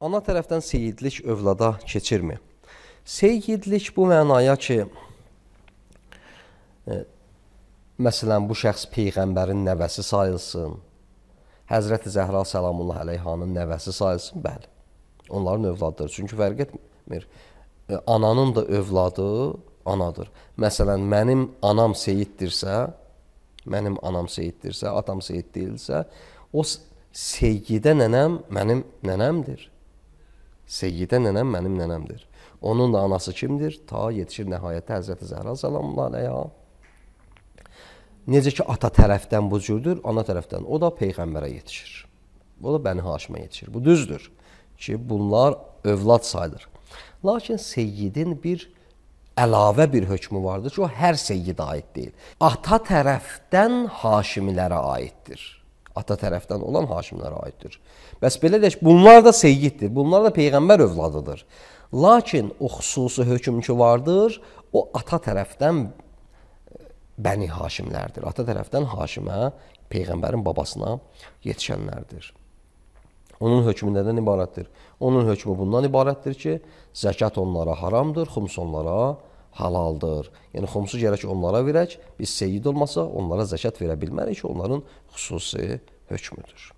ana tərəfdən seyidlik övlada keçirmi? Seyidlik bu mənaya ki, e, məsələn, bu şəxs Peyğəmbərin nəvəsi sayılsın, Həzrəti Zəhra Səlamullah Əleyhanın nəvəsi sayılsın, bəli, onların övladıdır. Çünki fərq etmir, e, ananın da övladı anadır. Məsələn, mənim anam seyiddirsə, mənim anam seyiddirsə, atam seyid deyilsə, o seyidə nənəm mənim nənəmdir. Seyyidə nənəm mənim nənəmdir. Onun da anası kimdir? Ta yetişir nəhayətdə Həzrəti Zəhra salamullah əleyha. Necə ki ata tərəfdən bu cürdür, ana tərəfdən o da peyğəmbərə yetişir. O da Bəni Haşimə yetişir. Bu düzdür ki, bunlar övlad sayılır. Lakin seyyidin bir əlavə bir hökmü vardır ki, o hər seyyidə aid deyil. Ata tərəfdən Haşimilərə aiddir ata tərəfdən olan hakimlərə aiddir. Bəs belə deyək, bunlar da seyyiddir, bunlar da peyğəmbər övladıdır. Lakin o xüsusi hökm ki vardır, o ata tərəfdən e, bəni hakimlərdir. Ata tərəfdən hakimə, peyğəmbərin babasına yetişənlərdir. Onun hökmü nədən ibarətdir? Onun hökmü bundan ibarətdir ki, zəkat onlara haramdır, xums onlara haramdır halaldır. Yəni xomsu gərək onlara verək, biz seyid olmasaq onlara zəkat verə bilmərik ki, onların xüsusi hökmüdür.